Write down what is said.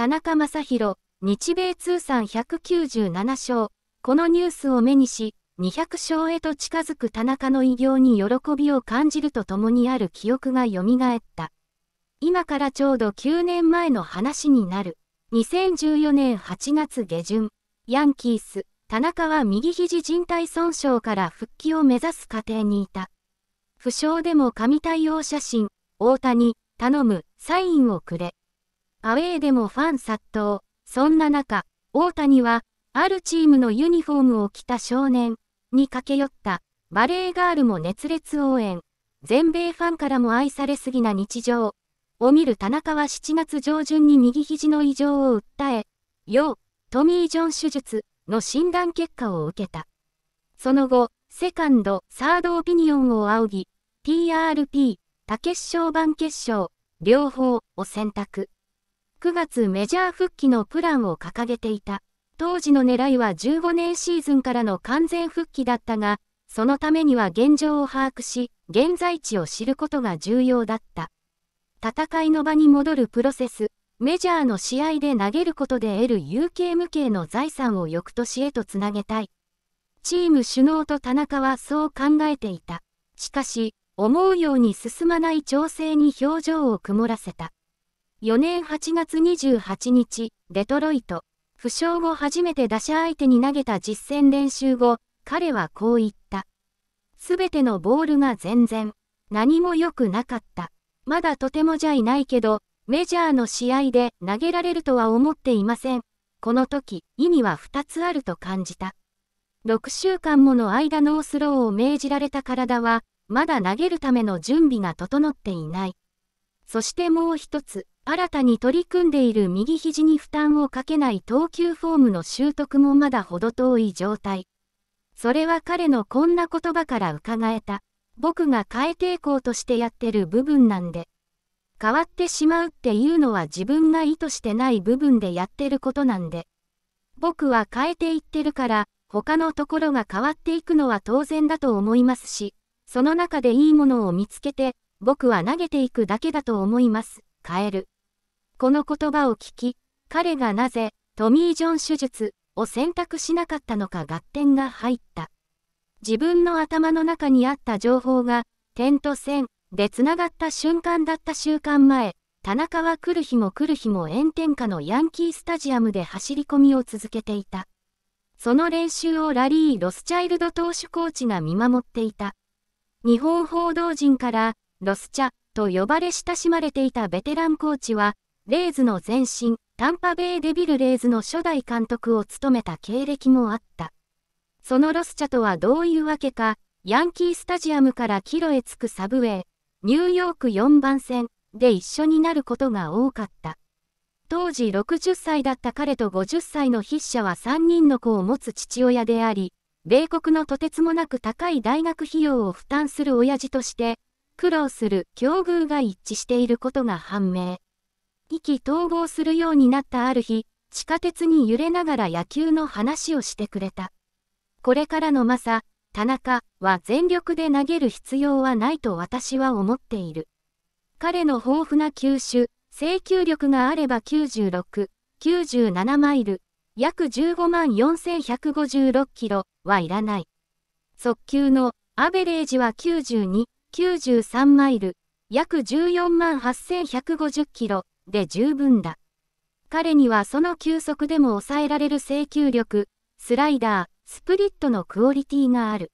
田中正宏、日米通算197勝、このニュースを目にし、200勝へと近づく田中の偉業に喜びを感じるとともにある記憶が蘇った。今からちょうど9年前の話になる。2014年8月下旬、ヤンキース、田中は右肘靭帯損傷から復帰を目指す過程にいた。負傷でも神対応写真、大谷、頼む、サインをくれ。アウェーでもファン殺到。そんな中、大谷は、あるチームのユニフォームを着た少年に駆け寄ったバレーガールも熱烈応援。全米ファンからも愛されすぎな日常を見る田中は7月上旬に右肘の異常を訴え、要、トミー・ジョン手術の診断結果を受けた。その後、セカンド、サードオピニオンを仰ぎ、PRP、多決勝版決勝、両方を選択。9月メジャー復帰のプランを掲げていた。当時の狙いは15年シーズンからの完全復帰だったが、そのためには現状を把握し、現在地を知ることが重要だった。戦いの場に戻るプロセス、メジャーの試合で投げることで得る有形無形の財産を翌年へとつなげたい。チーム首脳と田中はそう考えていた。しかし、思うように進まない調整に表情を曇らせた。4年8月28日、デトロイト。負傷後初めて打者相手に投げた実戦練習後、彼はこう言った。すべてのボールが全然、何も良くなかった。まだとてもじゃいないけど、メジャーの試合で投げられるとは思っていません。この時、意味は2つあると感じた。6週間もの間ノースローを命じられた体は、まだ投げるための準備が整っていない。そしてもう一つ、新たに取り組んでいる右肘に負担をかけない投球フォームの習得もまだ程遠い状態。それは彼のこんな言葉から伺えた。僕が変え抵抗としてやってる部分なんで。変わってしまうっていうのは自分が意図してない部分でやってることなんで。僕は変えていってるから、他のところが変わっていくのは当然だと思いますし、その中でいいものを見つけて、僕は投げていくだけだと思います。変える。この言葉を聞き、彼がなぜトミー・ジョン手術を選択しなかったのか合点が入った。自分の頭の中にあった情報が点と線でつながった瞬間だった週間前、田中は来る日も来る日も炎天下のヤンキースタジアムで走り込みを続けていた。その練習をラリー・ロスチャイルド投手コーチが見守っていた。日本報道陣から、ロスチャと呼ばれ親しまれていたベテランコーチは、レイズの前身、タンパベイ・デビル・レイズの初代監督を務めた経歴もあった。そのロスチャとはどういうわけか、ヤンキースタジアムからキロへ着くサブウェイ、ニューヨーク4番線で一緒になることが多かった。当時60歳だった彼と50歳の筆者は3人の子を持つ父親であり、米国のとてつもなく高い大学費用を負担する親父として、苦労する境遇が一致していることが判明。意気統合するようになったある日、地下鉄に揺れながら野球の話をしてくれた。これからのマサ、田中は全力で投げる必要はないと私は思っている。彼の豊富な球種、制球力があれば96、97マイル、約15万4156キロはいらない。速球のアベレージは92、93マイル、約14万8150キロで十分だ。彼にはその球速でも抑えられる制球力、スライダー、スプリットのクオリティがある。